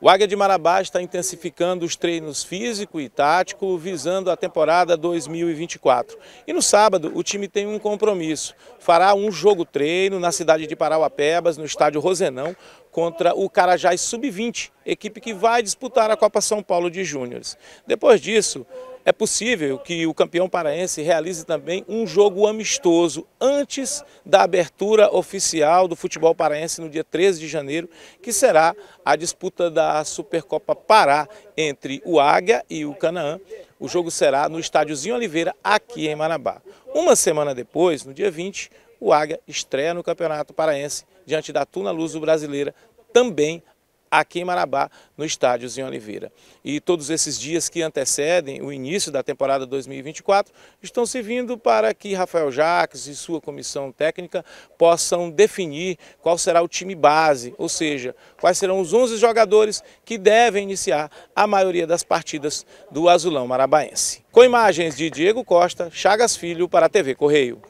O Águia de Marabá está intensificando os treinos físico e tático visando a temporada 2024. E no sábado o time tem um compromisso. Fará um jogo treino na cidade de Parauapebas, no estádio Rosenão, contra o Carajás Sub-20, equipe que vai disputar a Copa São Paulo de Júniores. Depois disso, é possível que o campeão paraense realize também um jogo amistoso antes da abertura oficial do futebol paraense no dia 13 de janeiro, que será a disputa da Supercopa Pará entre o Águia e o Canaã. O jogo será no Estádiozinho Oliveira, aqui em Marabá. Uma semana depois, no dia 20, o Águia estreia no Campeonato Paraense diante da Tuna Luso Brasileira, também aqui em Marabá, no estádio Zinho Oliveira. E todos esses dias que antecedem o início da temporada 2024 estão servindo para que Rafael Jacques e sua comissão técnica possam definir qual será o time base, ou seja, quais serão os 11 jogadores que devem iniciar a maioria das partidas do Azulão Marabaense. Com imagens de Diego Costa, Chagas Filho para a TV Correio.